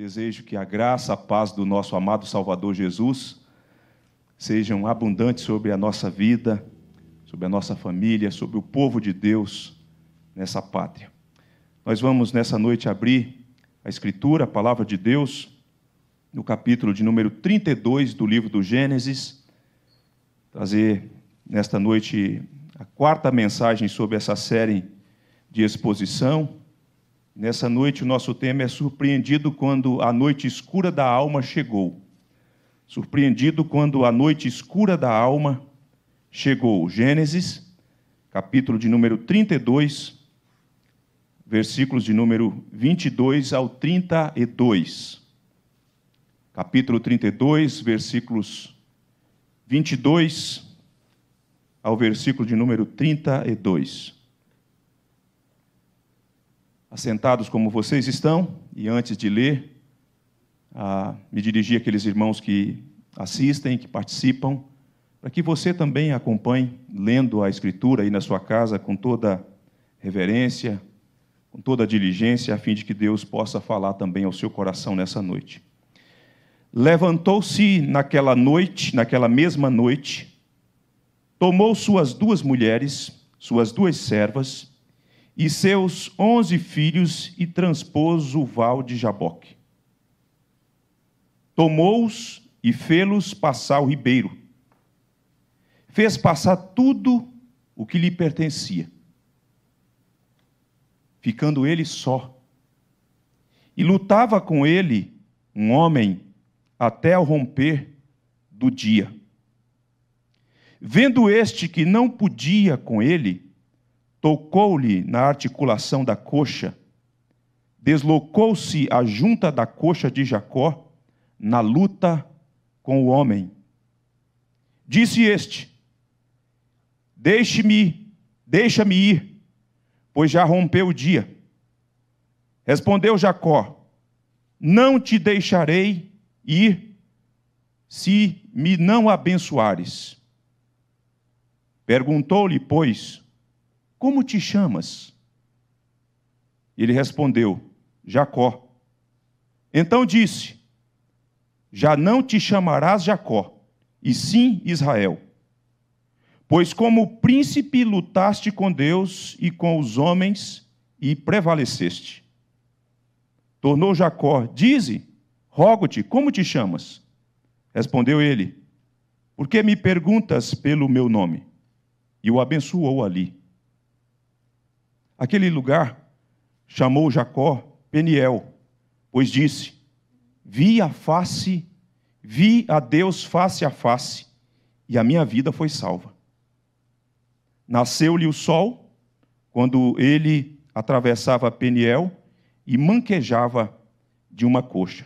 Desejo que a graça, a paz do nosso amado Salvador Jesus sejam abundantes sobre a nossa vida, sobre a nossa família, sobre o povo de Deus nessa pátria. Nós vamos nessa noite abrir a Escritura, a palavra de Deus, no capítulo de número 32 do livro do Gênesis, trazer nesta noite a quarta mensagem sobre essa série de exposição. Nessa noite, o nosso tema é Surpreendido quando a noite escura da alma chegou. Surpreendido quando a noite escura da alma chegou. Gênesis, capítulo de número 32, versículos de número 22 ao 32. Capítulo 32, versículos 22 ao versículo de número 32 assentados como vocês estão, e antes de ler, me dirigi àqueles irmãos que assistem, que participam, para que você também acompanhe, lendo a Escritura aí na sua casa com toda reverência, com toda diligência, a fim de que Deus possa falar também ao seu coração nessa noite. Levantou-se naquela noite, naquela mesma noite, tomou suas duas mulheres, suas duas servas, e seus onze filhos e transpôs o val de Jaboque. Tomou-os e fê-los passar o ribeiro. Fez passar tudo o que lhe pertencia, ficando ele só. E lutava com ele um homem até ao romper do dia. Vendo este que não podia com ele, tocou-lhe na articulação da coxa, deslocou-se a junta da coxa de Jacó na luta com o homem. Disse este: Deixe-me, deixa-me ir, pois já rompeu o dia. Respondeu Jacó: Não te deixarei ir se me não abençoares. Perguntou-lhe, pois, como te chamas? Ele respondeu: Jacó. Então disse: Já não te chamarás Jacó, e sim Israel. Pois como príncipe lutaste com Deus e com os homens e prevaleceste. Tornou Jacó: Dize, rogo-te, como te chamas? Respondeu ele: Por que me perguntas pelo meu nome? E o abençoou ali. Aquele lugar chamou Jacó Peniel, pois disse: Vi a face, vi a Deus face a face, e a minha vida foi salva. Nasceu-lhe o sol quando ele atravessava Peniel e manquejava de uma coxa.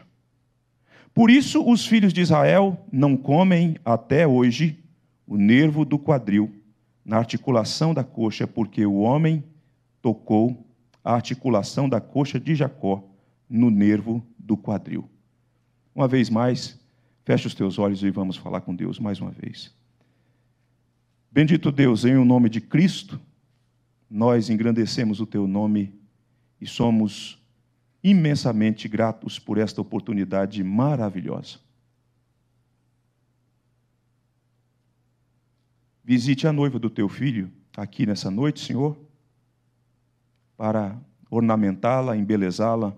Por isso os filhos de Israel não comem até hoje o nervo do quadril, na articulação da coxa, porque o homem tocou a articulação da coxa de Jacó no nervo do quadril. Uma vez mais, feche os teus olhos e vamos falar com Deus mais uma vez. Bendito Deus, em o nome de Cristo, nós engrandecemos o teu nome e somos imensamente gratos por esta oportunidade maravilhosa. Visite a noiva do teu filho aqui nessa noite, Senhor para ornamentá-la, embelezá-la,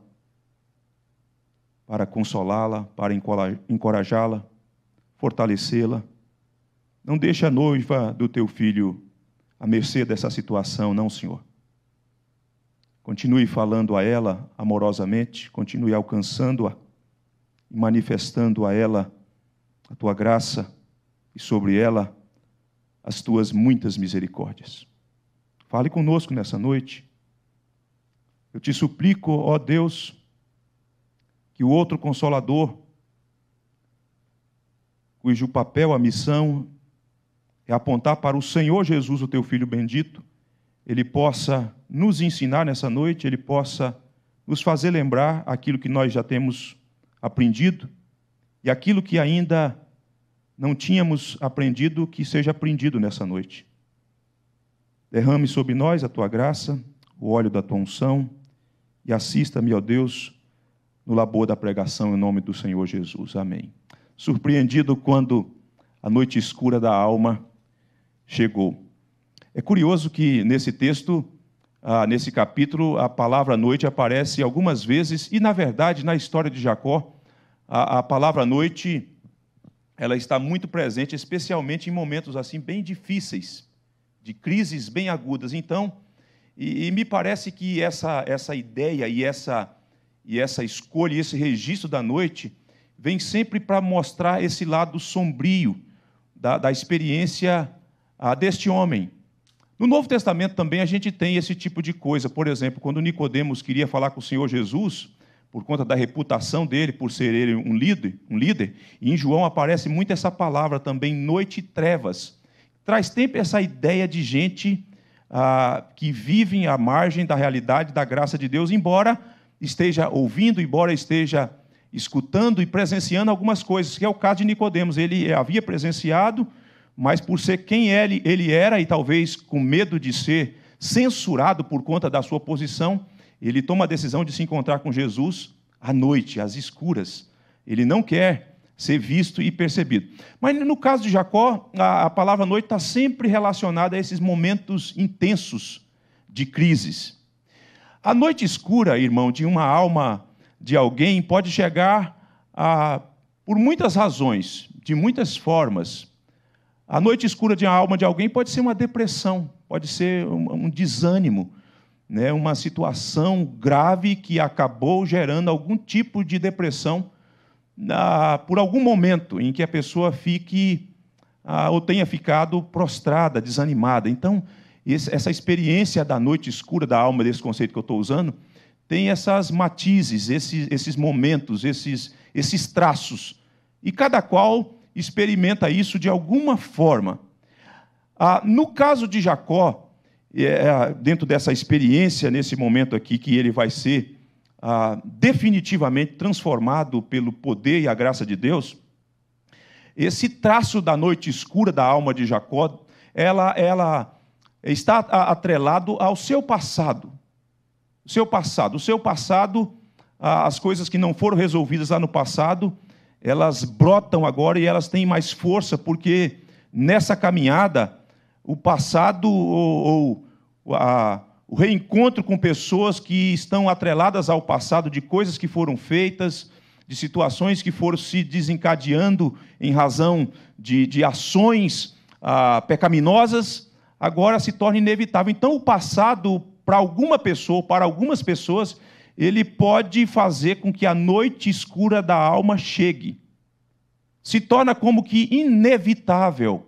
para consolá-la, para encorajá-la, fortalecê-la. Não deixe a noiva do teu filho à mercê dessa situação, não, Senhor. Continue falando a ela amorosamente, continue alcançando-a e manifestando a ela a tua graça e sobre ela as tuas muitas misericórdias. Fale conosco nessa noite eu te suplico, ó Deus, que o outro consolador, cujo papel, a missão é apontar para o Senhor Jesus, o teu filho bendito, ele possa nos ensinar nessa noite, ele possa nos fazer lembrar aquilo que nós já temos aprendido e aquilo que ainda não tínhamos aprendido, que seja aprendido nessa noite. Derrame sobre nós a tua graça, o óleo da tua unção e assista-me, ó Deus, no labor da pregação em nome do Senhor Jesus. Amém. Surpreendido quando a noite escura da alma chegou. É curioso que nesse texto, ah, nesse capítulo, a palavra noite aparece algumas vezes e, na verdade, na história de Jacó, a, a palavra noite ela está muito presente, especialmente em momentos assim bem difíceis, de crises bem agudas. Então, e, e, me parece que essa, essa ideia e essa, e essa escolha, esse registro da noite, vem sempre para mostrar esse lado sombrio da, da experiência ah, deste homem. No Novo Testamento também a gente tem esse tipo de coisa. Por exemplo, quando Nicodemos queria falar com o Senhor Jesus, por conta da reputação dele, por ser ele um líder, um líder, e em João aparece muito essa palavra também, noite e trevas. Traz sempre essa ideia de gente ah, que vivem à margem da realidade da graça de Deus, embora esteja ouvindo, embora esteja escutando e presenciando algumas coisas, que é o caso de Nicodemos. Ele havia presenciado, mas por ser quem ele, ele era e talvez com medo de ser censurado por conta da sua posição, ele toma a decisão de se encontrar com Jesus à noite, às escuras. Ele não quer ser visto e percebido. Mas no caso de Jacó, a, a palavra noite está sempre relacionada a esses momentos intensos de crises. A noite escura, irmão, de uma alma de alguém pode chegar a, por muitas razões, de muitas formas. A noite escura de uma alma de alguém pode ser uma depressão, pode ser um, um desânimo, né? uma situação grave que acabou gerando algum tipo de depressão ah, por algum momento em que a pessoa fique ah, ou tenha ficado prostrada, desanimada. Então, esse, essa experiência da noite escura da alma, desse conceito que eu estou usando, tem essas matizes, esses, esses momentos, esses, esses traços. E cada qual experimenta isso de alguma forma. Ah, no caso de Jacó, é, é dentro dessa experiência, nesse momento aqui que ele vai ser ah, definitivamente transformado pelo poder e a graça de Deus, esse traço da noite escura da alma de Jacó, ela, ela está atrelado ao seu passado. O seu passado, o seu passado, as coisas que não foram resolvidas lá no passado, elas brotam agora e elas têm mais força porque nessa caminhada o passado ou, ou a, o reencontro com pessoas que estão atreladas ao passado, de coisas que foram feitas, de situações que foram se desencadeando em razão de, de ações ah, pecaminosas, agora se torna inevitável. Então, o passado, para alguma pessoa, para algumas pessoas, ele pode fazer com que a noite escura da alma chegue. Se torna como que inevitável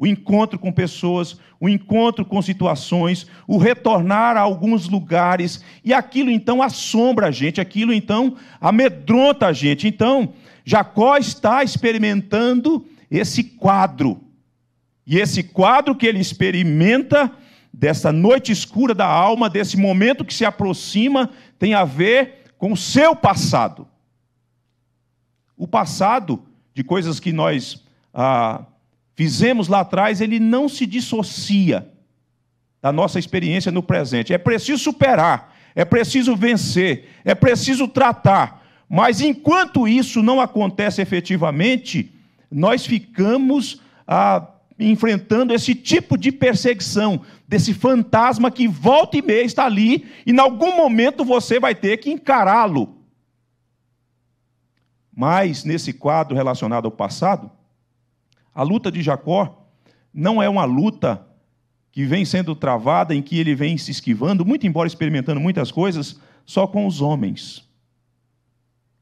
o encontro com pessoas, o encontro com situações, o retornar a alguns lugares, e aquilo então assombra a gente, aquilo então amedronta a gente. Então, Jacó está experimentando esse quadro. E esse quadro que ele experimenta dessa noite escura da alma, desse momento que se aproxima, tem a ver com o seu passado. O passado de coisas que nós ah, fizemos lá atrás, ele não se dissocia da nossa experiência no presente. É preciso superar, é preciso vencer, é preciso tratar. Mas enquanto isso não acontece efetivamente, nós ficamos ah, enfrentando esse tipo de perseguição, desse fantasma que volta e meia está ali, e em algum momento você vai ter que encará-lo. Mas nesse quadro relacionado ao passado, a luta de Jacó não é uma luta que vem sendo travada, em que ele vem se esquivando, muito embora experimentando muitas coisas, só com os homens.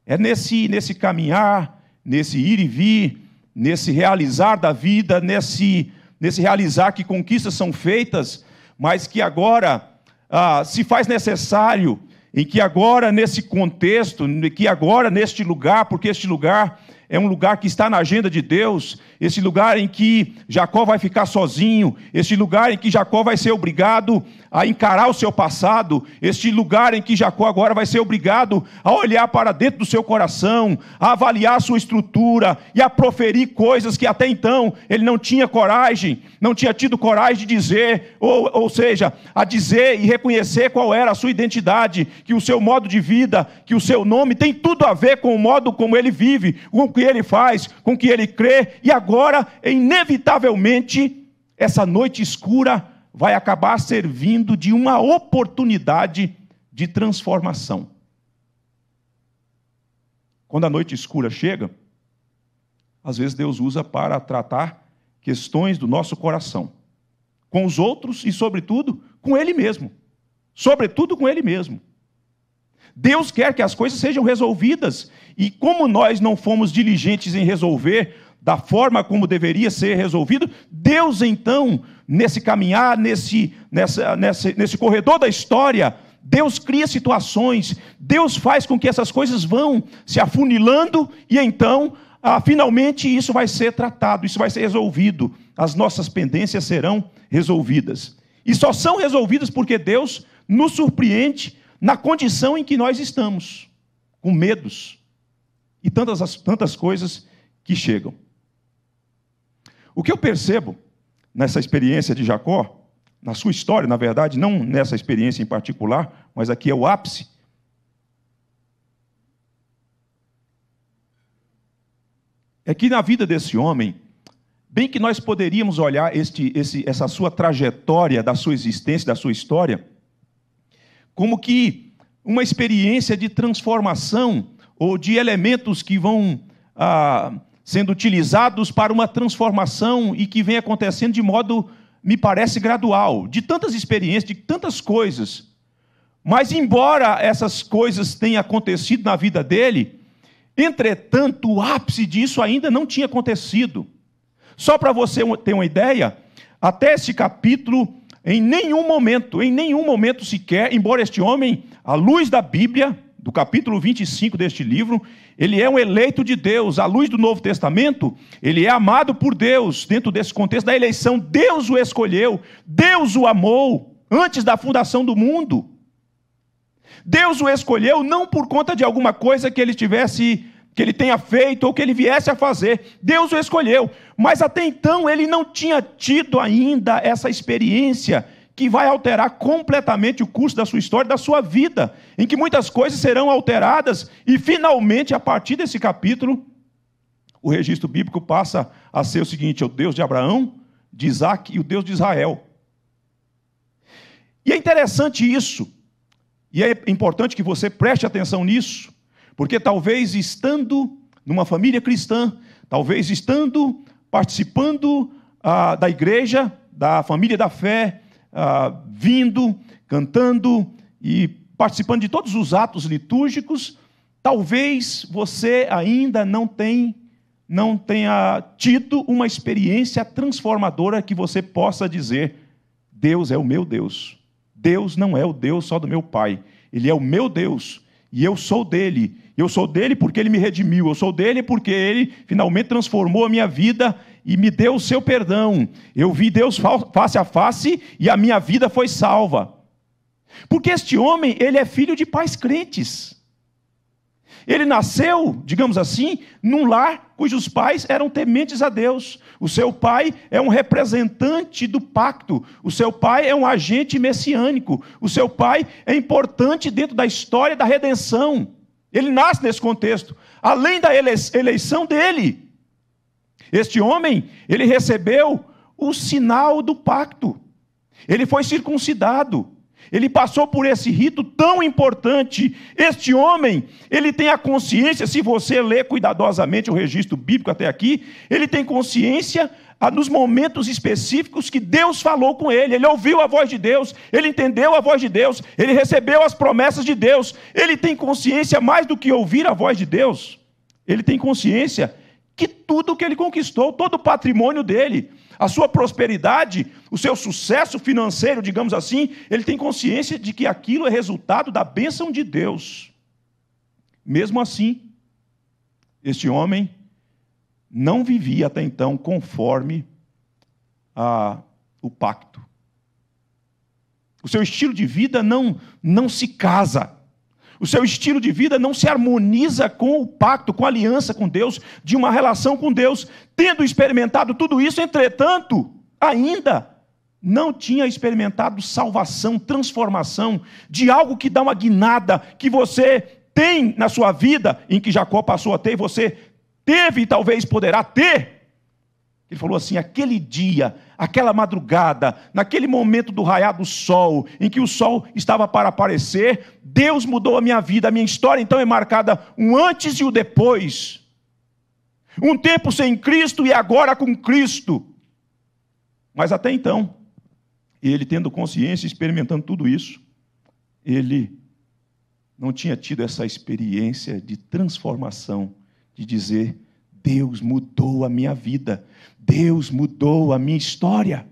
É nesse, nesse caminhar, nesse ir e vir, nesse realizar da vida, nesse, nesse realizar que conquistas são feitas, mas que agora ah, se faz necessário, em que agora, nesse contexto, que agora, neste lugar, porque este lugar é um lugar que está na agenda de Deus, esse lugar em que Jacó vai ficar sozinho, esse lugar em que Jacó vai ser obrigado a encarar o seu passado, este lugar em que Jacó agora vai ser obrigado a olhar para dentro do seu coração, a avaliar sua estrutura e a proferir coisas que até então ele não tinha coragem, não tinha tido coragem de dizer, ou, ou seja, a dizer e reconhecer qual era a sua identidade, que o seu modo de vida, que o seu nome tem tudo a ver com o modo como ele vive, com o que ele faz, com o que ele crê, e agora, inevitavelmente, essa noite escura vai acabar servindo de uma oportunidade de transformação. Quando a noite escura chega, às vezes Deus usa para tratar questões do nosso coração, com os outros e, sobretudo, com Ele mesmo. Sobretudo com Ele mesmo. Deus quer que as coisas sejam resolvidas, e como nós não fomos diligentes em resolver da forma como deveria ser resolvido, Deus então, nesse caminhar, nesse, nessa, nesse, nesse corredor da história, Deus cria situações, Deus faz com que essas coisas vão se afunilando e então, ah, finalmente, isso vai ser tratado, isso vai ser resolvido, as nossas pendências serão resolvidas. E só são resolvidas porque Deus nos surpreende na condição em que nós estamos, com medos e tantas, tantas coisas que chegam. O que eu percebo nessa experiência de Jacó, na sua história, na verdade, não nessa experiência em particular, mas aqui é o ápice. É que na vida desse homem, bem que nós poderíamos olhar este, esse, essa sua trajetória, da sua existência, da sua história, como que uma experiência de transformação ou de elementos que vão ah, sendo utilizados para uma transformação e que vem acontecendo de modo, me parece, gradual, de tantas experiências, de tantas coisas. Mas, embora essas coisas tenham acontecido na vida dele, entretanto, o ápice disso ainda não tinha acontecido. Só para você ter uma ideia, até esse capítulo, em nenhum momento, em nenhum momento sequer, embora este homem, à luz da Bíblia, do capítulo 25 deste livro, ele é um eleito de Deus, à luz do Novo Testamento, ele é amado por Deus, dentro desse contexto da eleição, Deus o escolheu, Deus o amou antes da fundação do mundo. Deus o escolheu não por conta de alguma coisa que ele tivesse que ele tenha feito ou que ele viesse a fazer. Deus o escolheu, mas até então ele não tinha tido ainda essa experiência que vai alterar completamente o curso da sua história, da sua vida, em que muitas coisas serão alteradas e finalmente, a partir desse capítulo, o registro bíblico passa a ser o seguinte: é o Deus de Abraão, de Isaac e o Deus de Israel. E é interessante isso, e é importante que você preste atenção nisso, porque talvez estando numa família cristã, talvez estando participando ah, da igreja, da família da fé, ah, vindo, cantando e participando de todos os atos litúrgicos, talvez você ainda não tenha não tenha tido uma experiência transformadora que você possa dizer: Deus é o meu Deus. Deus não é o Deus só do meu pai. Ele é o meu Deus e eu sou dele. Eu sou dele porque ele me redimiu. Eu sou dele porque ele finalmente transformou a minha vida e me deu o seu perdão. Eu vi Deus face a face e a minha vida foi salva. Porque este homem, ele é filho de pais crentes. Ele nasceu, digamos assim, num lar cujos pais eram tementes a Deus. O seu pai é um representante do pacto. O seu pai é um agente messiânico. O seu pai é importante dentro da história da redenção. Ele nasce nesse contexto. Além da eleição dele, este homem, ele recebeu o sinal do pacto. Ele foi circuncidado. Ele passou por esse rito tão importante. Este homem, ele tem a consciência, se você ler cuidadosamente o registro bíblico até aqui, ele tem consciência ah, nos momentos específicos que Deus falou com ele. Ele ouviu a voz de Deus, ele entendeu a voz de Deus, ele recebeu as promessas de Deus. Ele tem consciência mais do que ouvir a voz de Deus. Ele tem consciência que tudo que ele conquistou, todo o patrimônio dele, a sua prosperidade, o seu sucesso financeiro, digamos assim, ele tem consciência de que aquilo é resultado da bênção de Deus. Mesmo assim, este homem não vivia até então conforme a, o pacto. O seu estilo de vida não, não se casa o seu estilo de vida não se harmoniza com o pacto, com a aliança com Deus, de uma relação com Deus. Tendo experimentado tudo isso, entretanto, ainda não tinha experimentado salvação, transformação, de algo que dá uma guinada que você tem na sua vida, em que Jacó passou a ter, e você teve e talvez poderá ter. Ele falou assim: aquele dia, aquela madrugada, naquele momento do raiar do sol, em que o sol estava para aparecer, Deus mudou a minha vida, a minha história então é marcada um antes e o um depois. Um tempo sem Cristo e agora com Cristo. Mas até então, ele tendo consciência, experimentando tudo isso, ele não tinha tido essa experiência de transformação, de dizer: Deus mudou a minha vida, Deus mudou a minha história.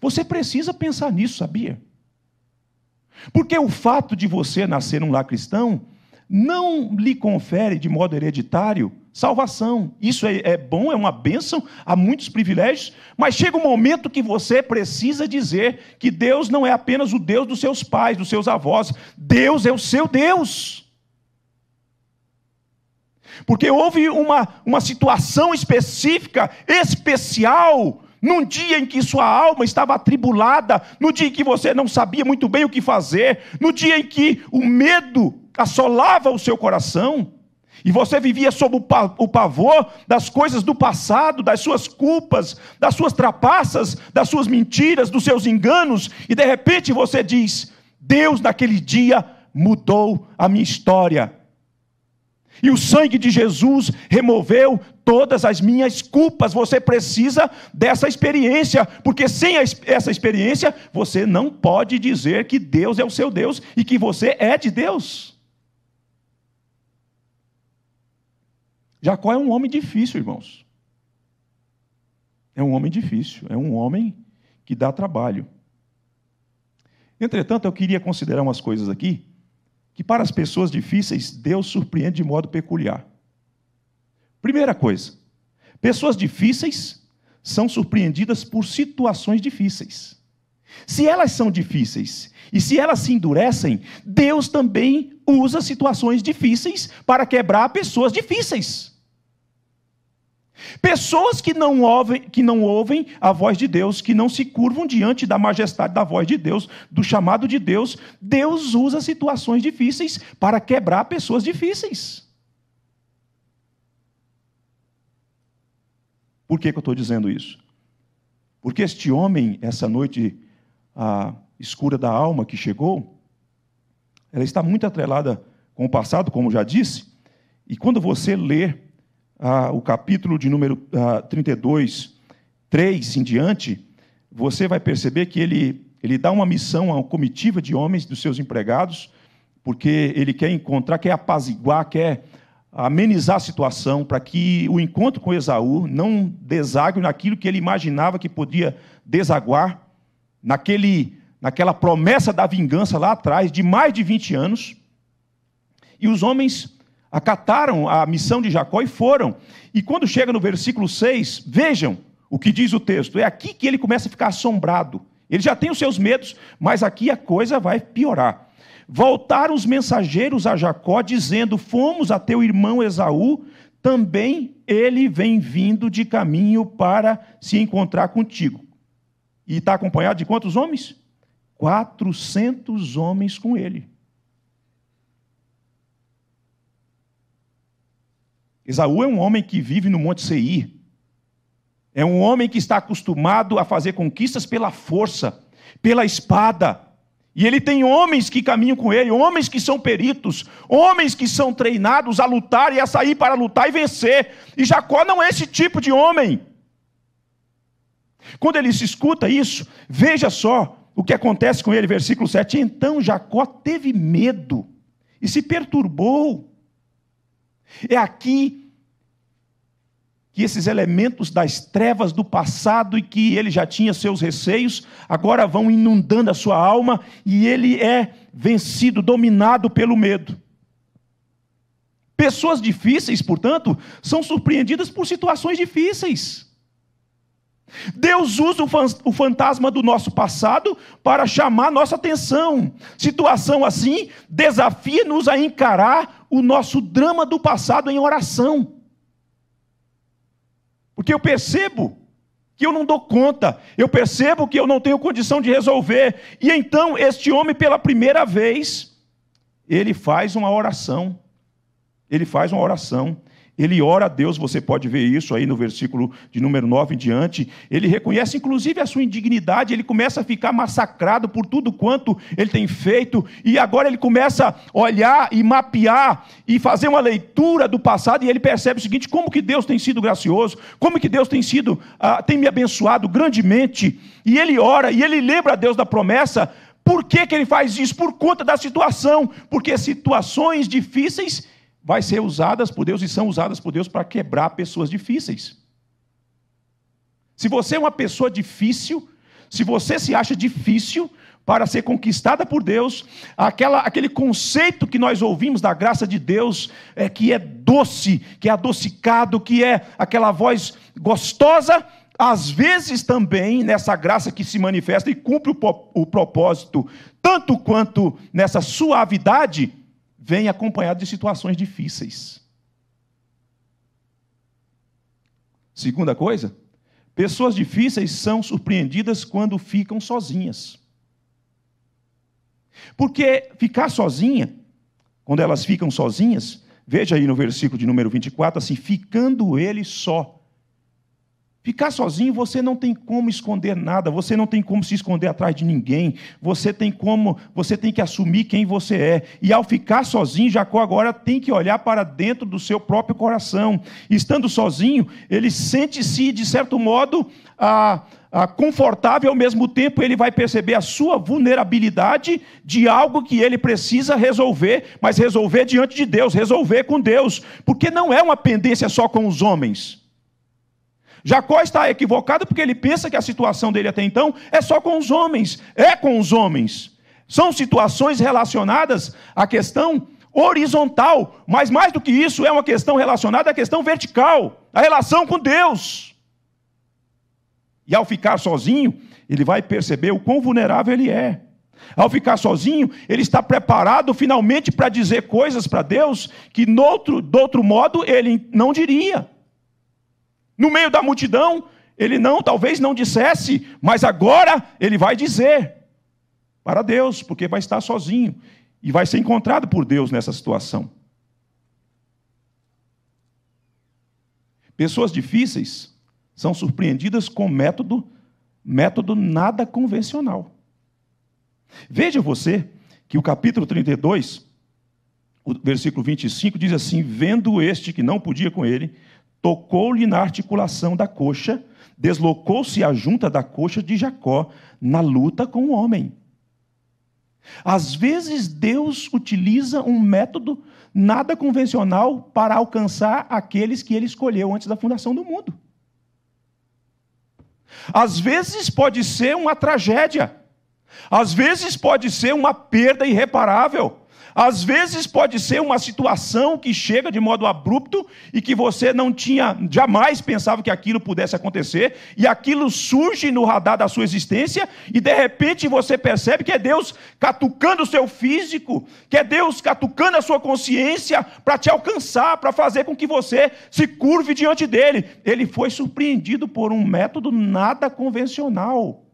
Você precisa pensar nisso, sabia? Porque o fato de você nascer num lar cristão não lhe confere de modo hereditário salvação. Isso é, é, bom, é uma bênção, há muitos privilégios, mas chega um momento que você precisa dizer que Deus não é apenas o Deus dos seus pais, dos seus avós, Deus é o seu Deus. Porque houve uma, uma situação específica, especial, num dia em que sua alma estava atribulada, no dia em que você não sabia muito bem o que fazer, no dia em que o medo assolava o seu coração, e você vivia sob o pavor das coisas do passado, das suas culpas, das suas trapaças, das suas mentiras, dos seus enganos, e de repente você diz: Deus naquele dia mudou a minha história e o sangue de Jesus removeu todas as minhas culpas. Você precisa dessa experiência, porque sem essa experiência você não pode dizer que Deus é o seu Deus e que você é de Deus. Jacó é um homem difícil, irmãos. É um homem difícil, é um homem que dá trabalho. Entretanto, eu queria considerar umas coisas aqui que para as pessoas difíceis, Deus surpreende de modo peculiar. Primeira coisa, pessoas difíceis são surpreendidas por situações difíceis. Se elas são difíceis e se elas se endurecem, Deus também usa situações difíceis para quebrar pessoas difíceis. Pessoas que não, ouvem, que não ouvem a voz de Deus, que não se curvam diante da majestade da voz de Deus, do chamado de Deus, Deus usa situações difíceis para quebrar pessoas difíceis. Por que, que eu estou dizendo isso? Porque este homem, essa noite a escura da alma que chegou, ela está muito atrelada com o passado, como já disse, e quando você lê ah, o capítulo de número ah, 32, 3 em diante, você vai perceber que ele, ele dá uma missão uma comitiva de homens, dos seus empregados, porque ele quer encontrar, quer apaziguar, quer amenizar a situação para que o encontro com Esaú não desague naquilo que ele imaginava que podia desaguar, naquele, naquela promessa da vingança lá atrás, de mais de 20 anos. E os homens acataram a missão de Jacó e foram. E quando chega no versículo 6, vejam o que diz o texto. É aqui que ele começa a ficar assombrado. Ele já tem os seus medos, mas aqui a coisa vai piorar. Voltaram os mensageiros a Jacó, dizendo: Fomos a teu irmão Esaú, também ele vem vindo de caminho para se encontrar contigo. E está acompanhado de quantos homens? 400 homens com ele. Esaú é um homem que vive no Monte Seir. É um homem que está acostumado a fazer conquistas pela força, pela espada. E ele tem homens que caminham com ele, homens que são peritos, homens que são treinados a lutar e a sair para lutar e vencer. E Jacó não é esse tipo de homem. Quando ele se escuta isso, veja só o que acontece com ele, versículo 7. Então Jacó teve medo e se perturbou é aqui que esses elementos das trevas do passado e que ele já tinha seus receios, agora vão inundando a sua alma e ele é vencido, dominado pelo medo. Pessoas difíceis, portanto, são surpreendidas por situações difíceis. Deus usa o fantasma do nosso passado para chamar nossa atenção. Situação assim desafia-nos a encarar o nosso drama do passado em oração. Porque eu percebo que eu não dou conta, eu percebo que eu não tenho condição de resolver. E então, este homem, pela primeira vez, ele faz uma oração. Ele faz uma oração. Ele ora a Deus, você pode ver isso aí no versículo de número 9 em diante. Ele reconhece inclusive a sua indignidade, ele começa a ficar massacrado por tudo quanto ele tem feito, e agora ele começa a olhar e mapear e fazer uma leitura do passado, e ele percebe o seguinte: como que Deus tem sido gracioso, como que Deus tem sido, ah, tem me abençoado grandemente. E ele ora e ele lembra a Deus da promessa. Por que, que ele faz isso? Por conta da situação, porque situações difíceis vai ser usadas por Deus e são usadas por Deus para quebrar pessoas difíceis. Se você é uma pessoa difícil, se você se acha difícil para ser conquistada por Deus, aquela, aquele conceito que nós ouvimos da graça de Deus, é, que é doce, que é adocicado, que é aquela voz gostosa, às vezes também nessa graça que se manifesta e cumpre o, o propósito, tanto quanto nessa suavidade, vem acompanhado de situações difíceis. Segunda coisa, pessoas difíceis são surpreendidas quando ficam sozinhas. Porque ficar sozinha, quando elas ficam sozinhas, veja aí no versículo de número 24, assim, ficando ele só. Ficar sozinho, você não tem como esconder nada, você não tem como se esconder atrás de ninguém, você tem como, você tem que assumir quem você é. E ao ficar sozinho, Jacó agora tem que olhar para dentro do seu próprio coração. Estando sozinho, ele sente-se, de certo modo, a, a confortável, ao mesmo tempo ele vai perceber a sua vulnerabilidade de algo que ele precisa resolver, mas resolver diante de Deus, resolver com Deus, porque não é uma pendência só com os homens. Jacó está equivocado porque ele pensa que a situação dele até então é só com os homens. É com os homens. São situações relacionadas à questão horizontal, mas mais do que isso, é uma questão relacionada à questão vertical, a relação com Deus. E ao ficar sozinho, ele vai perceber o quão vulnerável ele é. Ao ficar sozinho, ele está preparado finalmente para dizer coisas para Deus que, noutro, do outro modo, ele não diria. No meio da multidão, ele não, talvez não dissesse, mas agora ele vai dizer para Deus, porque vai estar sozinho e vai ser encontrado por Deus nessa situação. Pessoas difíceis são surpreendidas com método método nada convencional. Veja você que o capítulo 32, o versículo 25 diz assim: "Vendo este que não podia com ele, tocou-lhe na articulação da coxa, deslocou-se a junta da coxa de Jacó na luta com o homem. Às vezes Deus utiliza um método nada convencional para alcançar aqueles que ele escolheu antes da fundação do mundo. Às vezes pode ser uma tragédia. Às vezes pode ser uma perda irreparável. Às vezes pode ser uma situação que chega de modo abrupto e que você não tinha jamais pensava que aquilo pudesse acontecer, e aquilo surge no radar da sua existência e de repente você percebe que é Deus catucando o seu físico, que é Deus catucando a sua consciência para te alcançar, para fazer com que você se curve diante dele. Ele foi surpreendido por um método nada convencional.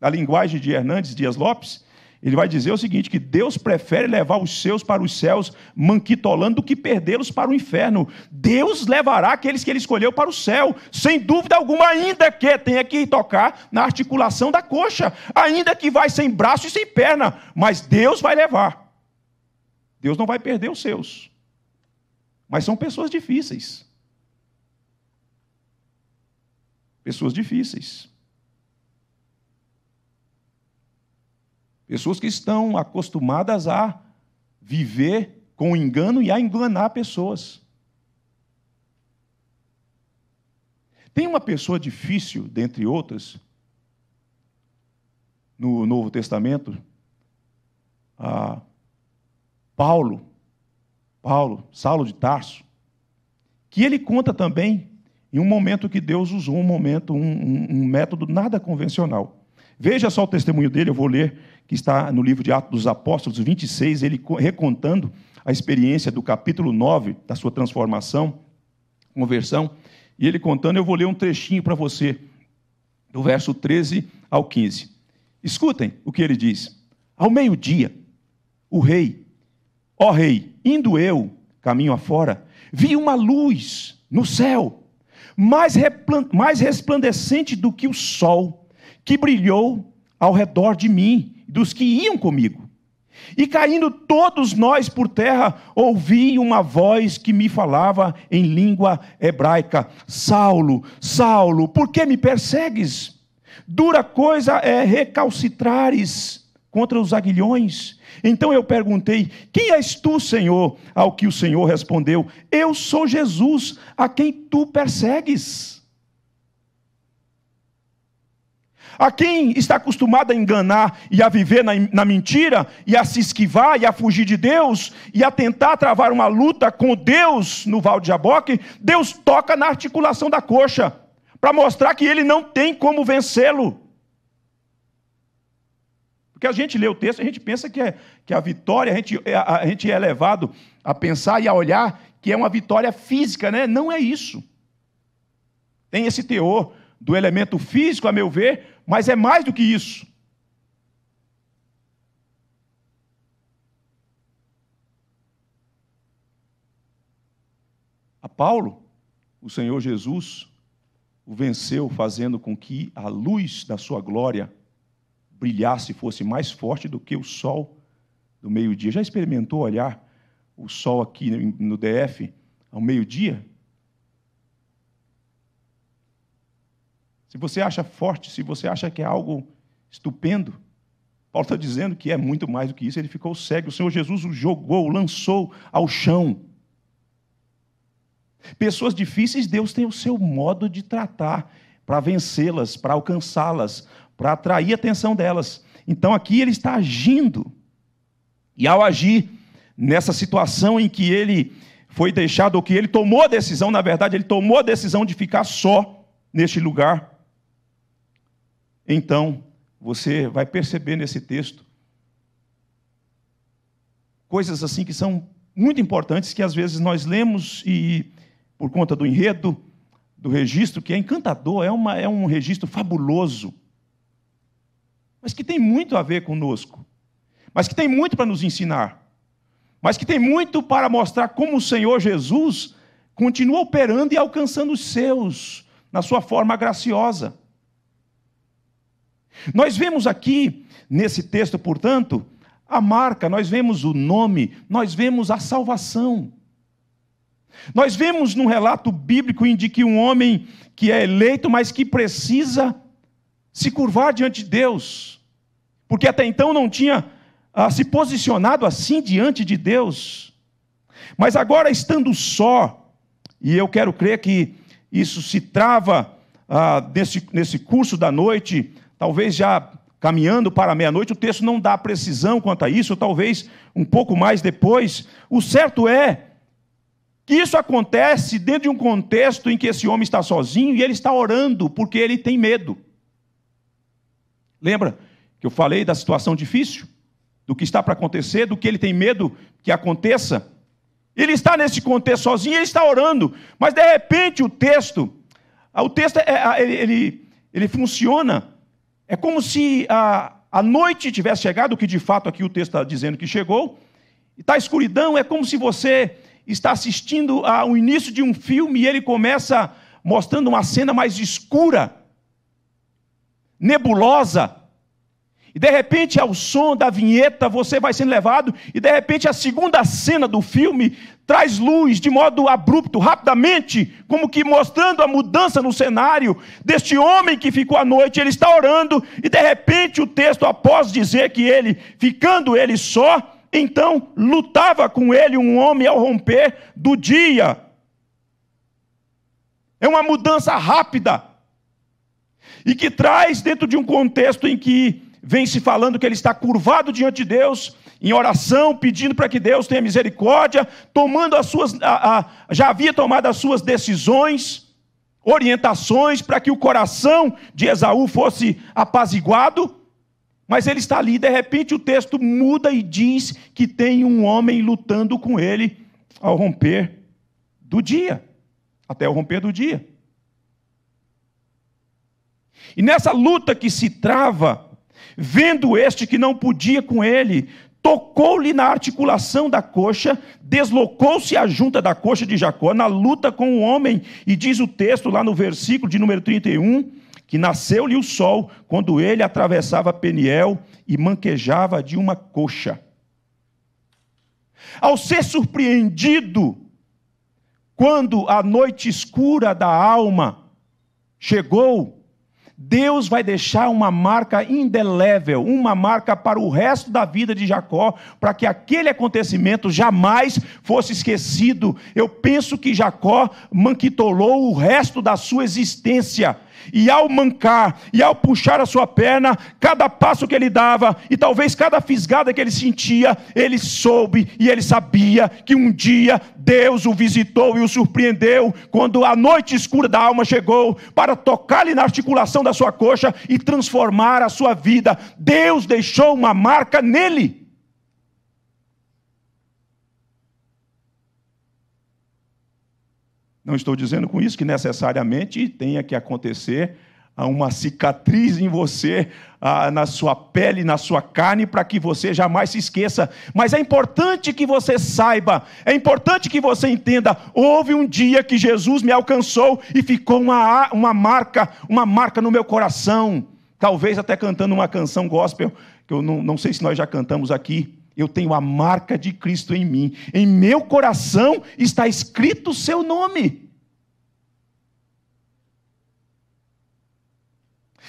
Na linguagem de Hernandes Dias Lopes, ele vai dizer o seguinte: que Deus prefere levar os seus para os céus manquitolando do que perdê-los para o inferno. Deus levará aqueles que ele escolheu para o céu, sem dúvida alguma, ainda que tenha que tocar na articulação da coxa, ainda que vai sem braço e sem perna, mas Deus vai levar. Deus não vai perder os seus. Mas são pessoas difíceis. Pessoas difíceis. Pessoas que estão acostumadas a viver com engano e a enganar pessoas. Tem uma pessoa difícil, dentre outras, no Novo Testamento, Paulo, Paulo, Saulo de Tarso, que ele conta também em um momento que Deus usou um momento, um, um, um método nada convencional. Veja só o testemunho dele, eu vou ler que está no livro de Atos dos Apóstolos 26, ele recontando a experiência do capítulo 9 da sua transformação, conversão, e ele contando, eu vou ler um trechinho para você, do verso 13 ao 15. Escutem o que ele diz. Ao meio-dia, o rei, ó rei, indo eu, caminho afora, vi uma luz no céu, mais resplandecente do que o sol, que brilhou ao redor de mim, dos que iam comigo. E caindo todos nós por terra, ouvi uma voz que me falava em língua hebraica: Saulo, Saulo, por que me persegues? Dura coisa é recalcitrares contra os aguilhões. Então eu perguntei: Quem és tu, Senhor? Ao que o Senhor respondeu: Eu sou Jesus, a quem tu persegues. A quem está acostumado a enganar e a viver na, na, mentira, e a se esquivar, e a fugir de Deus, e a tentar travar uma luta com Deus no Val de Jaboque, Deus toca na articulação da coxa, para mostrar que ele não tem como vencê-lo. Porque a gente lê o texto, a gente pensa que, é, que é a vitória, a gente, é, a, a gente é levado a pensar e a olhar que é uma vitória física, né? Não é isso. Tem esse teor do elemento físico, a meu ver, mas é mais do que isso. A Paulo, o Senhor Jesus o venceu, fazendo com que a luz da sua glória brilhasse e fosse mais forte do que o sol do meio-dia. Já experimentou olhar o sol aqui no DF ao meio-dia? se você acha forte, se você acha que é algo estupendo, Paulo está dizendo que é muito mais do que isso, ele ficou cego. O Senhor Jesus o jogou, o lançou ao chão. Pessoas difíceis, Deus tem o seu modo de tratar para vencê-las, para alcançá-las, para atrair a atenção delas. Então aqui ele está agindo. E ao agir nessa situação em que ele foi deixado, ou que ele tomou a decisão, na verdade, ele tomou a decisão de ficar só neste lugar, então, você vai perceber nesse texto coisas assim que são muito importantes que às vezes nós lemos e por conta do enredo, do registro que é encantador, é, uma, é um registro fabuloso, mas que tem muito a ver conosco, mas que tem muito para nos ensinar, mas que tem muito para mostrar como o Senhor Jesus continua operando e alcançando os seus na sua forma graciosa. Nós vemos aqui, nesse texto, portanto, a marca, nós vemos o nome, nós vemos a salvação. Nós vemos num relato bíblico de que um homem que é eleito, mas que precisa se curvar diante de Deus, porque até então não tinha ah, se posicionado assim diante de Deus, mas agora estando só, e eu quero crer que isso se trava ah, nesse, nesse curso da noite, talvez já caminhando para meia-noite, o texto não dá precisão quanto a isso, talvez um pouco mais depois. O certo é que isso acontece dentro de um contexto em que esse homem está sozinho e ele está orando porque ele tem medo. Lembra que eu falei da situação difícil, do que está para acontecer, do que ele tem medo que aconteça? Ele está nesse contexto sozinho, ele está orando, mas de repente o texto, ah, o texto é, é, ele, ele, ele funciona é como se a, a noite tivesse chegado, que de fato aqui o texto está dizendo que chegou, e está escuridão, é como se você está assistindo ao início de um filme e ele começa mostrando uma cena mais escura, nebulosa, e de repente, ao som da vinheta, você vai sendo levado, e de repente a segunda cena do filme traz luz de modo abrupto, rapidamente, como que mostrando a mudança no cenário deste homem que ficou à noite, ele está orando, e de repente o texto, após dizer que ele, ficando ele só, então lutava com ele um homem ao romper do dia. É uma mudança rápida e que traz dentro de um contexto em que vem se falando que ele está curvado diante de Deus, em oração, pedindo para que Deus tenha misericórdia, tomando as suas, a, a, já havia tomado as suas decisões, orientações para que o coração de Esaú fosse apaziguado, mas ele está ali, de repente o texto muda e diz que tem um homem lutando com ele ao romper do dia, até o romper do dia. E nessa luta que se trava Vendo este que não podia com ele, tocou-lhe na articulação da coxa, deslocou-se a junta da coxa de Jacó na luta com o homem, e diz o texto lá no versículo de número 31, que nasceu-lhe o sol quando ele atravessava Peniel e manquejava de uma coxa. Ao ser surpreendido, quando a noite escura da alma chegou, Deus vai deixar uma marca indelével, uma marca para o resto da vida de Jacó, para que aquele acontecimento jamais fosse esquecido. Eu penso que Jacó manquitolou o resto da sua existência e ao mancar, e ao puxar a sua perna, cada passo que ele dava, e talvez cada fisgada que ele sentia, ele soube e ele sabia que um dia Deus o visitou e o surpreendeu quando a noite escura da alma chegou para tocar-lhe na articulação da sua coxa e transformar a sua vida. Deus deixou uma marca nele. Não estou dizendo com isso que necessariamente tenha que acontecer uma cicatriz em você, na sua pele, na sua carne, para que você jamais se esqueça. Mas é importante que você saiba, é importante que você entenda. Houve um dia que Jesus me alcançou e ficou uma, uma marca, uma marca no meu coração. Talvez até cantando uma canção gospel, que eu não, não sei se nós já cantamos aqui eu tenho a marca de Cristo em mim. Em meu coração está escrito o seu nome.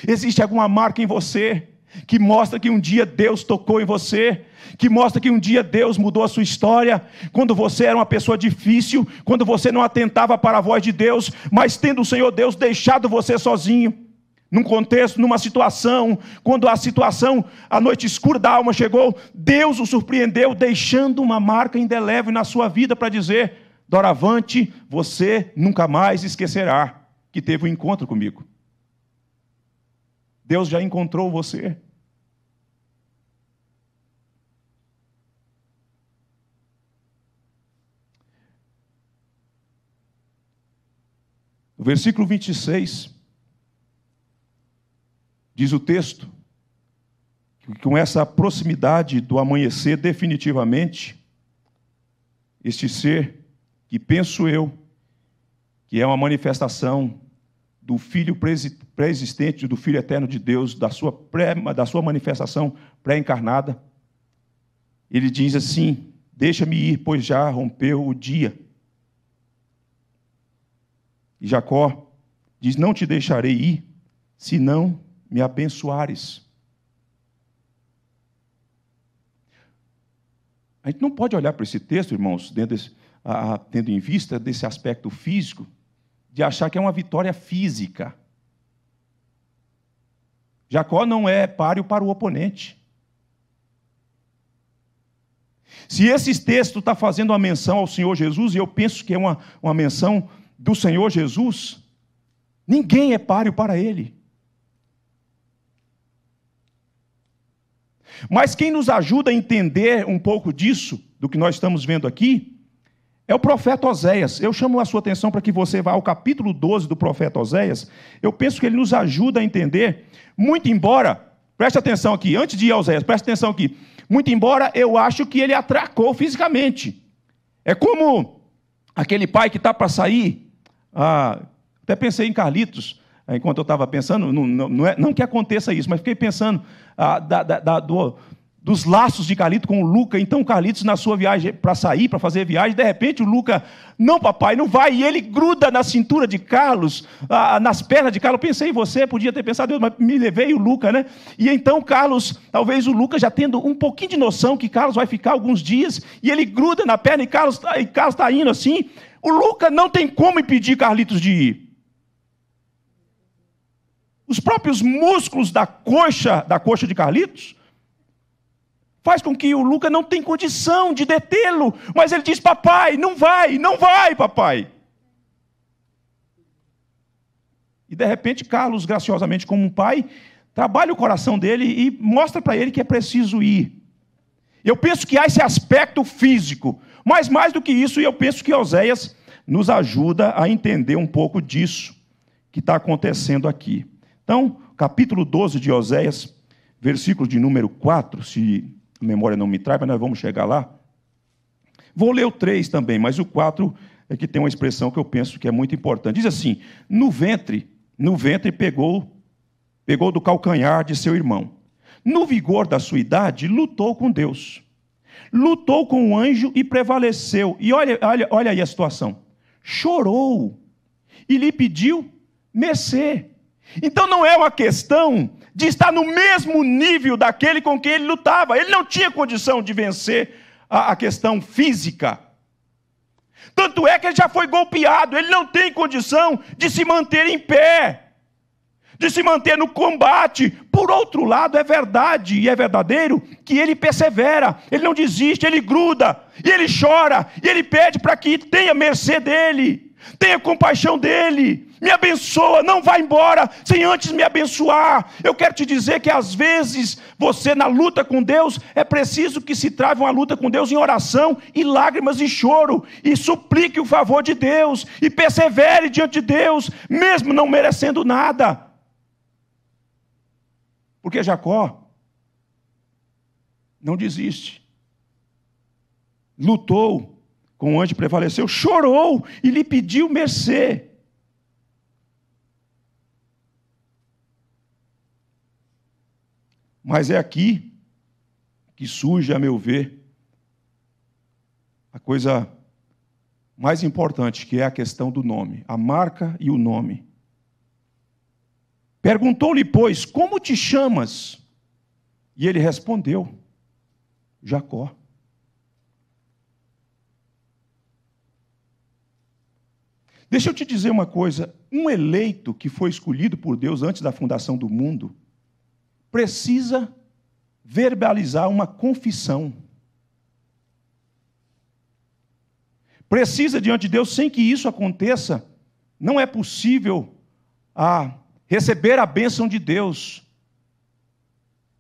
Existe alguma marca em você que mostra que um dia Deus tocou em você, que mostra que um dia Deus mudou a sua história, quando você era uma pessoa difícil, quando você não atentava para a voz de Deus, mas tendo o Senhor Deus deixado você sozinho num contexto, numa situação, quando a situação, a noite escura da alma chegou, Deus o surpreendeu, deixando uma marca indelével na sua vida para dizer: Doravante, você nunca mais esquecerá que teve um encontro comigo. Deus já encontrou você. No versículo 26. Diz o texto que com essa proximidade do amanhecer, definitivamente, este ser que penso eu, que é uma manifestação do Filho pré-existente, do Filho eterno de Deus, da sua, pré, da sua manifestação pré-encarnada, ele diz assim: Deixa-me ir, pois já rompeu o dia. E Jacó diz: Não te deixarei ir, senão me abençoares. A gente não pode olhar para esse texto, irmãos, desse, a, a, tendo em vista desse aspecto físico, de achar que é uma vitória física. Jacó não é páreo para o oponente. Se esse texto está fazendo uma menção ao Senhor Jesus, e eu penso que é uma, uma menção do Senhor Jesus, ninguém é páreo para ele. Mas quem nos ajuda a entender um pouco disso, do que nós estamos vendo aqui, é o profeta Oséias. Eu chamo a sua atenção para que você vá ao capítulo 12 do profeta Oséias. Eu penso que ele nos ajuda a entender, muito embora, preste atenção aqui, antes de ir a Oséias, preste atenção aqui. Muito embora eu acho que ele atracou fisicamente. É como aquele pai que está para sair, ah, até pensei em Carlitos, enquanto eu estava pensando, não, não, é, não, que aconteça isso, mas fiquei pensando ah, da, da, da, do, dos laços de Calito com o Luca. Então, Carlitos na sua viagem para sair, para fazer viagem, de repente o Luca, não, papai, não vai. E ele gruda na cintura de Carlos, ah, nas pernas de Carlos. Eu pensei em você, podia ter pensado, Deus, mas me levei o Luca, né? E então, Carlos, talvez o Luca já tendo um pouquinho de noção que Carlos vai ficar alguns dias, e ele gruda na perna e Carlos está indo assim. O Luca não tem como impedir Carlitos de ir os próprios músculos da coxa, da coxa de Carlitos, faz com que o Luca não tenha condição de detê-lo, mas ele diz: "Papai, não vai, não vai, papai". E de repente Carlos graciosamente como um pai, trabalha o coração dele e mostra para ele que é preciso ir. Eu penso que há esse aspecto físico, mas mais do que isso, eu penso que Oséias nos ajuda a entender um pouco disso que está acontecendo aqui. Então, capítulo 12 de Oséias, versículo de número 4, se a memória não me trai, mas nós vamos chegar lá. Vou ler o 3 também, mas o 4 é que tem uma expressão que eu penso que é muito importante. Diz assim: "No ventre, no ventre pegou pegou do calcanhar de seu irmão. No vigor da sua idade, lutou com Deus. Lutou com o anjo e prevaleceu. E olha, olha, olha aí a situação. Chorou e lhe pediu mercê. Então não é uma questão de estar no mesmo nível daquele com quem ele lutava. Ele não tinha condição de vencer a, a questão física. Tanto é que ele já foi golpeado, ele não tem condição de se manter em pé, de se manter no combate. Por outro lado, é verdade e é verdadeiro que ele persevera, ele não desiste, ele gruda, e ele chora, e ele pede para que tenha mercê dele. Tenha compaixão dele, me abençoa, não vá embora sem antes me abençoar. Eu quero te dizer que às vezes você na luta com Deus é preciso que se trave uma luta com Deus em oração e lágrimas e choro e suplique o favor de Deus e persevere diante de Deus, mesmo não merecendo nada. Porque Jacó não desiste. Lutou com o anjo prevaleceu, chorou e lhe pediu mercê. Mas é aqui que surge, a meu ver, a coisa mais importante, que é a questão do nome, a marca e o nome. Perguntou-lhe, pois, como te chamas? E ele respondeu: Jacó. Deixa eu te dizer uma coisa: um eleito que foi escolhido por Deus antes da fundação do mundo precisa verbalizar uma confissão. Precisa diante de Deus, sem que isso aconteça, não é possível a ah, receber a bênção de Deus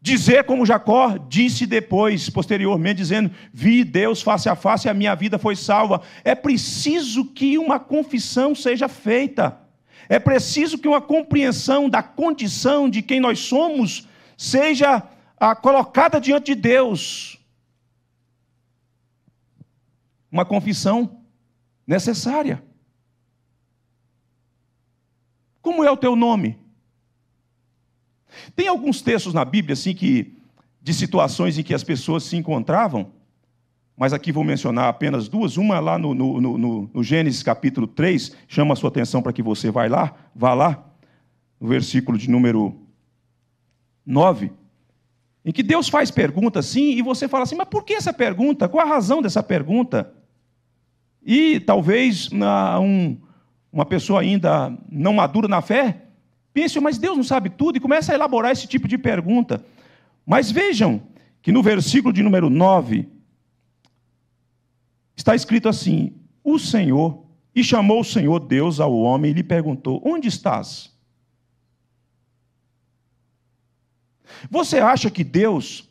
Dizer como Jacó disse depois, posteriormente, dizendo: Vi Deus face a face e a minha vida foi salva. É preciso que uma confissão seja feita. É preciso que uma compreensão da condição de quem nós somos seja a, ah, colocada diante de Deus. Uma confissão necessária. Como é o teu nome? Tem alguns textos na Bíblia assim que de situações em que as pessoas se encontravam, mas aqui vou mencionar apenas duas. Uma lá no, no, no, no Gênesis capítulo 3, chama a sua atenção para que você vai lá, vá lá, no versículo de número 9, em que Deus faz pergunta assim, e você fala assim, mas por que essa pergunta? Qual a razão dessa pergunta? E talvez na, um, uma pessoa ainda não madura na fé mas Deus não sabe tudo? E começa a elaborar esse tipo de pergunta. Mas vejam que no versículo de número 9 está escrito assim: O Senhor, e chamou o Senhor Deus ao homem e lhe perguntou: Onde estás? Você acha que Deus,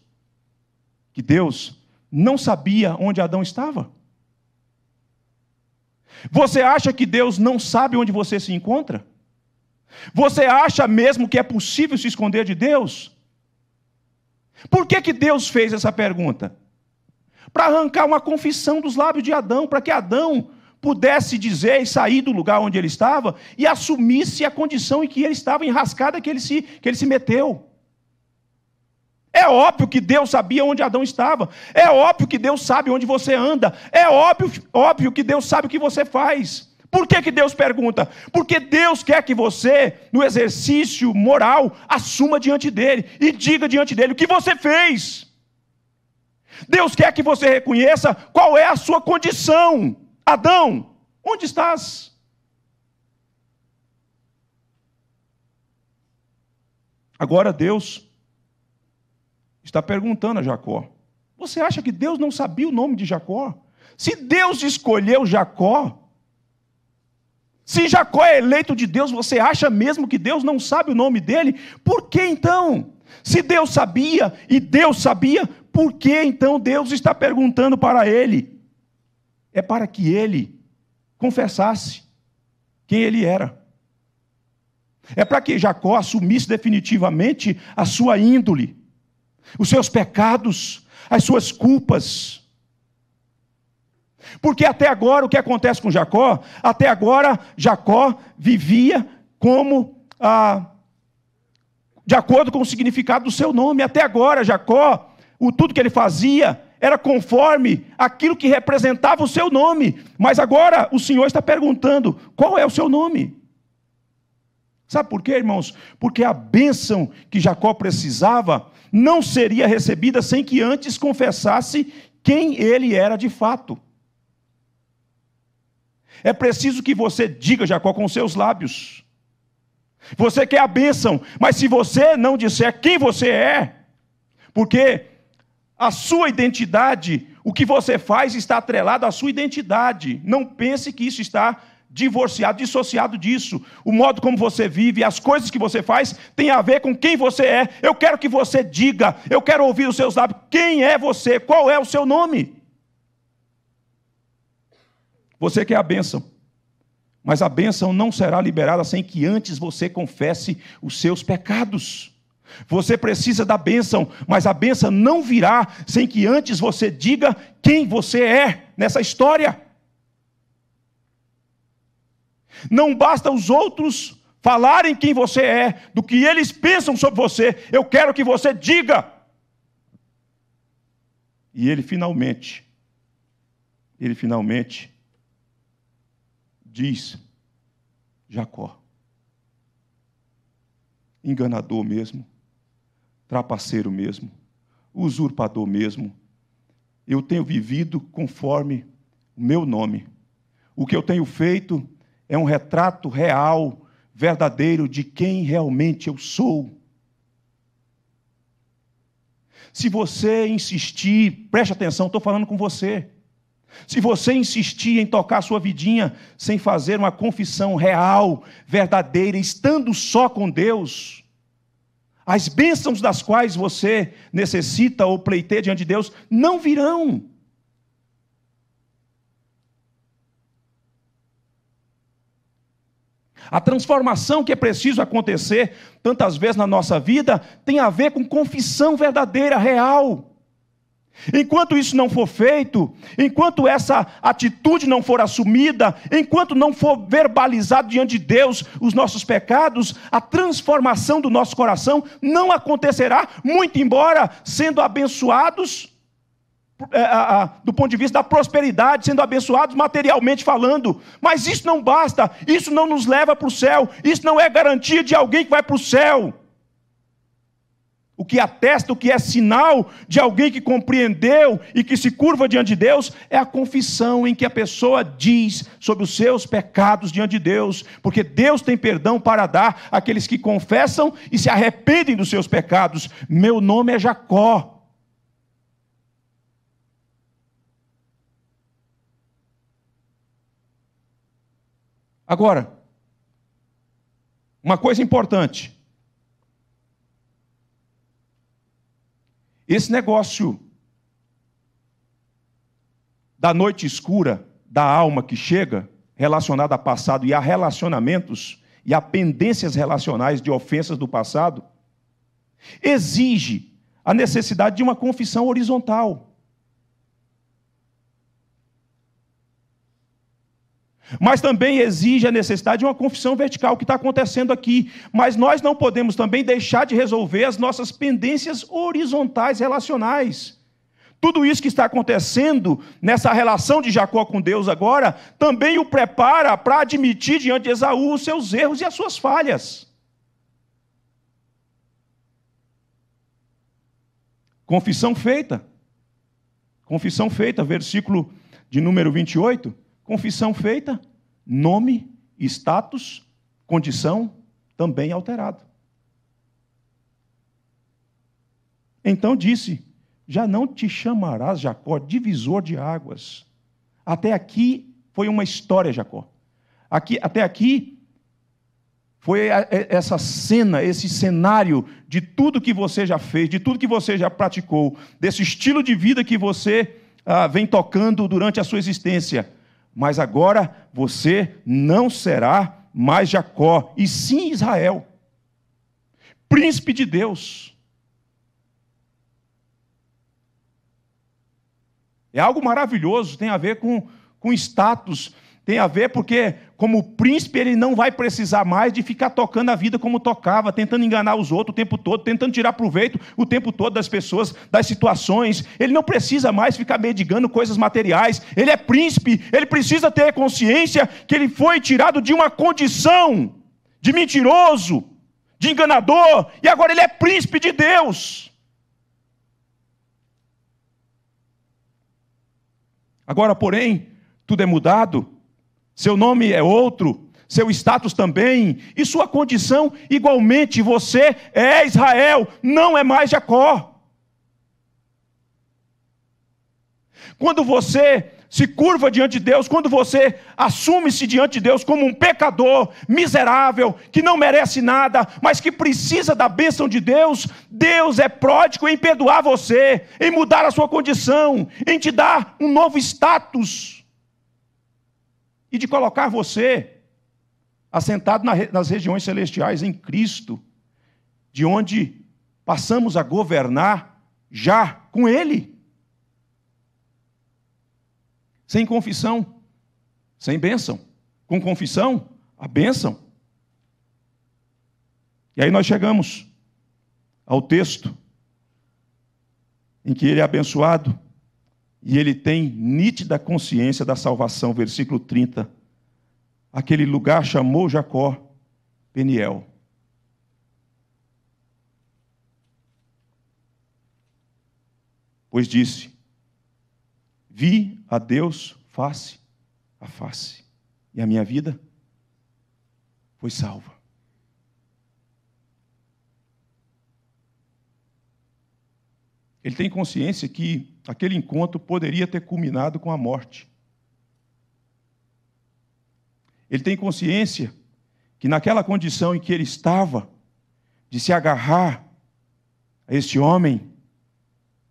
que Deus não sabia onde Adão estava? Você acha que Deus não sabe onde você se encontra? Você acha mesmo que é possível se esconder de Deus? Por que, que Deus fez essa pergunta? Para arrancar uma confissão dos lábios de Adão, para que Adão pudesse dizer e sair do lugar onde ele estava e assumisse a condição em que ele estava enrascada que ele se, que ele se meteu. É óbvio que Deus sabia onde Adão estava. É óbvio que Deus sabe onde você anda. É óbvio, óbvio que Deus sabe o que você faz. Por que, que Deus pergunta? Porque Deus quer que você, no exercício moral, assuma diante dele e diga diante dele o que você fez. Deus quer que você reconheça qual é a sua condição. Adão, onde estás? Agora Deus está perguntando a Jacó: Você acha que Deus não sabia o nome de Jacó? Se Deus escolheu Jacó, se Jacó é eleito de Deus, você acha mesmo que Deus não sabe o nome dele? Por que então? Se Deus sabia e Deus sabia, por que então Deus está perguntando para ele? É para que ele confessasse quem ele era. É para que Jacó assumisse definitivamente a sua índole, os seus pecados, as suas culpas. Porque até agora, o que acontece com Jacó? Até agora, Jacó vivia como ah, de acordo com o significado do seu nome. Até agora, Jacó, o, tudo que ele fazia era conforme aquilo que representava o seu nome. Mas agora o Senhor está perguntando: qual é o seu nome? Sabe por quê, irmãos? Porque a bênção que Jacó precisava não seria recebida sem que antes confessasse quem ele era de fato. É preciso que você diga, Jacó, com seus lábios. Você quer a bênção, mas se você não disser quem você é, porque a sua identidade, o que você faz está atrelado à sua identidade. Não pense que isso está divorciado, dissociado disso. O modo como você vive, as coisas que você faz, tem a ver com quem você é. Eu quero que você diga, eu quero ouvir os seus lábios, quem é você, qual é o seu nome. Você quer a bênção, mas a bênção não será liberada sem que antes você confesse os seus pecados. Você precisa da bênção, mas a bênção não virá sem que antes você diga quem você é nessa história. Não basta os outros falarem quem você é, do que eles pensam sobre você, eu quero que você diga. E ele finalmente, ele finalmente diz Jacó. Enganador mesmo, trapaceiro mesmo, usurpador mesmo. Eu tenho vivido conforme o meu nome. O que eu tenho feito é um retrato real, verdadeiro de quem realmente eu sou. Se você insistir, preste atenção, estou falando com você. Se você insistir em tocar sua vidinha sem fazer uma confissão real, verdadeira, estando só com Deus, as bênçãos das quais você necessita ou pleiteia diante de Deus não virão. A transformação que é preciso acontecer tantas vezes na nossa vida tem a ver com confissão verdadeira, real. Enquanto isso não for feito, enquanto essa atitude não for assumida, enquanto não for verbalizado diante de Deus os nossos pecados, a transformação do nosso coração não acontecerá, muito embora sendo abençoados é, do ponto de vista da prosperidade, sendo abençoados materialmente falando. Mas isso não basta, isso não nos leva para o céu, isso não é garantia de alguém que vai para o céu. O que atesta, o que é sinal de alguém que compreendeu e que se curva diante de Deus, é a confissão em que a pessoa diz sobre os seus pecados diante de Deus, porque Deus tem perdão para dar àqueles que confessam e se arrependem dos seus pecados. Meu nome é Jacó. Agora, uma coisa importante. Esse negócio da noite escura da alma que chega, relacionada a passado e a relacionamentos e a pendências relacionais de ofensas do passado, exige a necessidade de uma confissão horizontal. Mas também exige a necessidade de uma confissão vertical, que está acontecendo aqui. Mas nós não podemos também deixar de resolver as nossas pendências horizontais relacionais. Tudo isso que está acontecendo nessa relação de Jacó com Deus agora também o prepara para admitir diante de Esaú os seus erros e as suas falhas. Confissão feita. Confissão feita, versículo de número 28. Confissão feita, nome, status, condição também alterado. Então disse: Já não te chamarás, Jacó, divisor de águas. Até aqui foi uma história, Jacó. Aqui, até aqui foi essa cena, esse cenário de tudo que você já fez, de tudo que você já praticou, desse estilo de vida que você ah, vem tocando durante a sua existência mas agora você não será mais Jacó, e sim Israel, príncipe de Deus. É algo maravilhoso, tem a ver com, com status, tem a ver porque como príncipe, ele não vai precisar mais de ficar tocando a vida como tocava, tentando enganar os outros o tempo todo, tentando tirar proveito o tempo todo das pessoas, das situações. Ele não precisa mais ficar medigando coisas materiais. Ele é príncipe, ele precisa ter consciência que ele foi tirado de uma condição de mentiroso, de enganador, e agora ele é príncipe de Deus. Agora, porém, tudo é mudado seu nome é outro, seu status também, e sua condição igualmente. Você é Israel, não é mais Jacó. Quando você se curva diante de Deus, quando você assume-se diante de Deus como um pecador miserável, que não merece nada, mas que precisa da bênção de Deus, Deus é pródigo em perdoar você, em mudar a sua condição, em te dar um novo status e de colocar você assentado nas regiões celestiais em Cristo, de onde passamos a governar já com Ele. Sem confissão, sem bênção. Com confissão, a bênção. E aí nós chegamos ao texto em que ele é abençoado e ele tem nítida consciência da salvação. Versículo 30. Aquele lugar chamou Jacó Peniel. Pois disse: Vi a Deus face a face, e a minha vida foi salva. Ele tem consciência que aquele encontro poderia ter culminado com a morte. Ele tem consciência que, naquela condição em que ele estava, de se agarrar a este homem,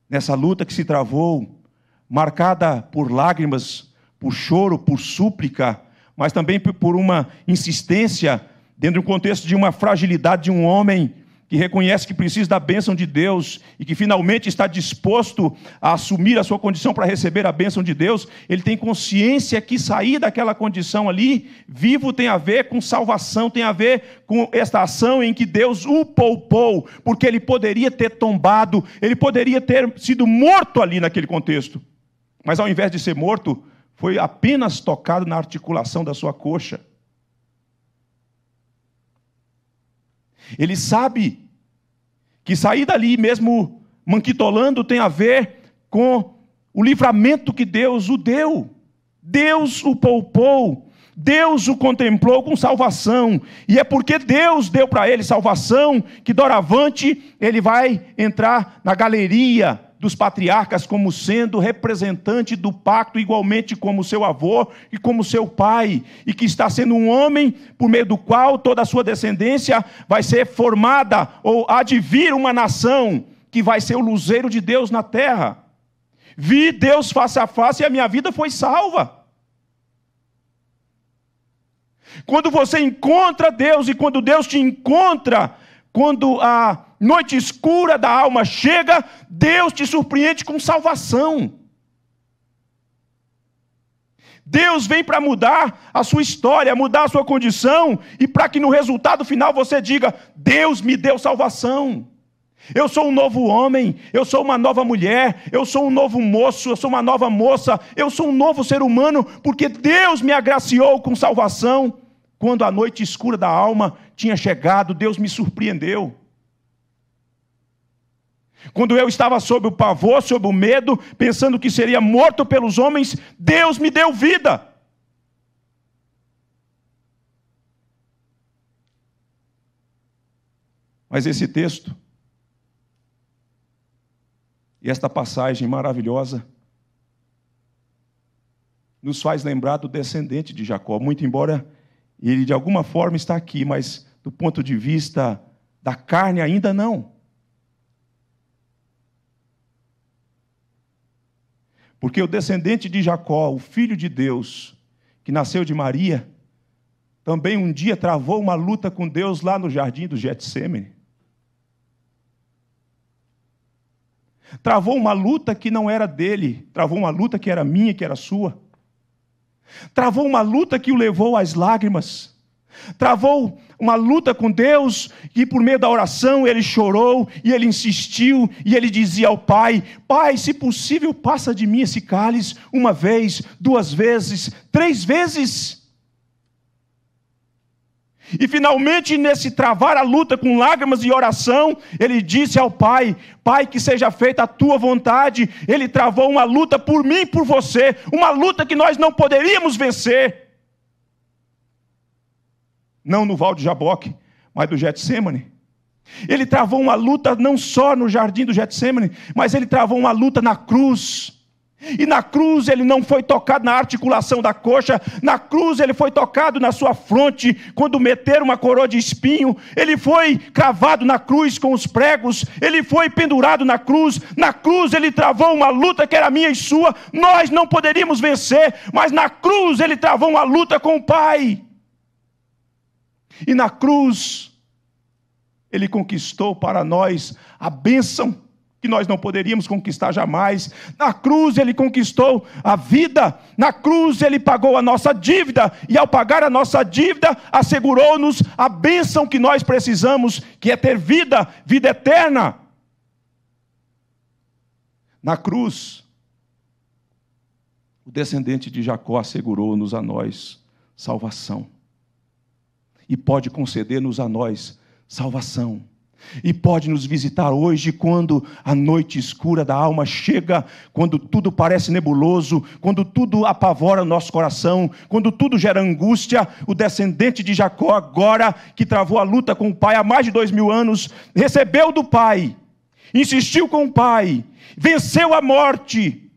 nessa luta que se travou, marcada por lágrimas, por choro, por súplica, mas também por uma insistência, dentro do contexto de uma fragilidade de um homem que reconhece que precisa da bênção de Deus e que finalmente está disposto a assumir a sua condição para receber a bênção de Deus, ele tem consciência que sair daquela condição ali, vivo, tem a ver com salvação, tem a ver com esta ação em que Deus o poupou, porque ele poderia ter tombado, ele poderia ter sido morto ali naquele contexto. Mas ao invés de ser morto, foi apenas tocado na articulação da sua coxa. Ele sabe que sair dali mesmo manquitolando tem a ver com o livramento que Deus o deu. Deus o poupou, Deus o contemplou com salvação. E é porque Deus deu para ele salvação que doravante ele vai entrar na galeria dos patriarcas como sendo representante do pacto, igualmente como seu avô e como seu pai, e que está sendo um homem por meio do qual toda a sua descendência vai ser formada ou advir uma nação que vai ser o luzeiro de Deus na terra. Vi Deus face a face e a minha vida foi salva. Quando você encontra Deus e quando Deus te encontra, quando a noite escura da alma chega, Deus te surpreende com salvação. Deus vem para mudar a sua história, mudar a sua condição, e para que no resultado final você diga: Deus me deu salvação. Eu sou um novo homem, eu sou uma nova mulher, eu sou um novo moço, eu sou uma nova moça, eu sou um novo ser humano, porque Deus me agraciou com salvação. Quando a noite escura da alma tinha chegado, Deus me surpreendeu. Quando eu estava sob o pavor, sob o medo, pensando que seria morto pelos homens, Deus me deu vida. Mas esse texto e esta passagem maravilhosa nos faz lembrar do descendente de Jacó, muito embora e ele de alguma forma está aqui, mas do ponto de vista da carne ainda não. Porque o descendente de Jacó, o filho de Deus, que nasceu de Maria, também um dia travou uma luta com Deus lá no jardim do Getsemane. Travou uma luta que não era dele, travou uma luta que era minha, que era sua. Travou uma luta que o levou às lágrimas. Travou uma luta com Deus e por meio da oração ele chorou e ele insistiu e ele dizia ao Pai: Pai, se possível, passa de mim esse cálice uma vez, duas vezes, três vezes. E finalmente, nesse travar a luta com lágrimas e oração, ele disse ao Pai: Pai, que seja feita a tua vontade. Ele travou uma luta por mim e por você, uma luta que nós não poderíamos vencer. Não no Val de Jaboque, mas do Getsemane. Ele travou uma luta não só no jardim do Getsemane, mas ele travou uma luta na cruz. E na cruz ele não foi tocado na articulação da coxa, na cruz ele foi tocado na sua fronte, quando meteram uma coroa de espinho, ele foi cravado na cruz com os pregos, ele foi pendurado na cruz, na cruz ele travou uma luta que era minha e sua, nós não poderíamos vencer, mas na cruz ele travou uma luta com o Pai. E na cruz ele conquistou para nós a bênção que nós não poderíamos conquistar jamais. Na cruz ele conquistou a vida, na cruz ele pagou a nossa dívida, e ao pagar a nossa dívida, assegurou-nos a bênção que nós precisamos, que é ter vida, vida eterna. Na cruz, o descendente de Jacó assegurou-nos a nós salvação. E pode conceder-nos a nós salvação. E pode nos visitar hoje quando a noite escura da alma chega, quando tudo parece nebuloso, quando tudo apavora o nosso coração, quando tudo gera angústia. O descendente de Jacó, agora que travou a luta com o pai há mais de dois mil anos, recebeu do pai, insistiu com o pai, venceu a morte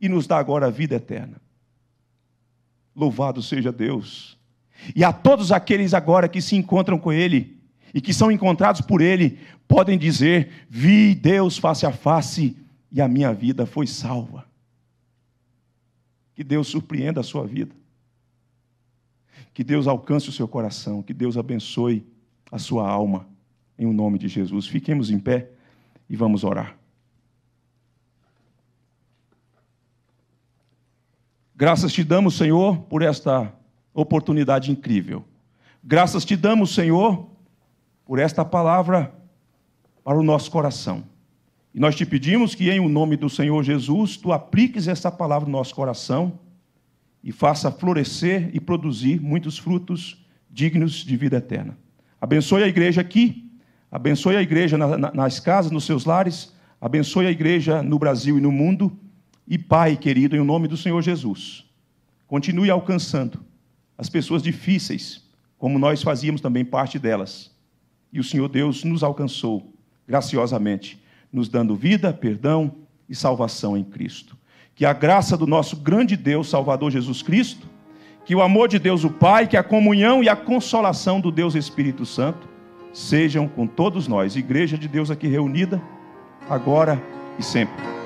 e nos dá agora a vida eterna. Louvado seja Deus! E a todos aqueles agora que se encontram com Ele e que são encontrados por ele podem dizer: Vi Deus face a face e a minha vida foi salva. Que Deus surpreenda a sua vida. Que Deus alcance o seu coração. Que Deus abençoe a sua alma. Em o nome de Jesus. Fiquemos em pé e vamos orar. Graças te damos, Senhor, por esta oportunidade incrível. Graças te damos, Senhor, por esta palavra para o nosso coração. E nós te pedimos que, em o nome do Senhor Jesus, tu apliques esta palavra no nosso coração e faça florescer e produzir muitos frutos dignos de vida eterna. Abençoe a igreja aqui, abençoe a igreja nas casas, nos seus lares, abençoe a igreja no Brasil e no mundo. E, Pai querido, em o nome do Senhor Jesus, continue alcançando as pessoas difíceis, como nós fazíamos também parte delas e o Senhor Deus nos alcançou graciosamente, nos dando vida, perdão e salvação em Cristo. Que a graça do nosso grande Deus, Salvador Jesus Cristo, que o amor de Deus o Pai, que a comunhão e a consolação do Deus Espírito Santo sejam com todos nós, Igreja de Deus aqui reunida, agora e sempre.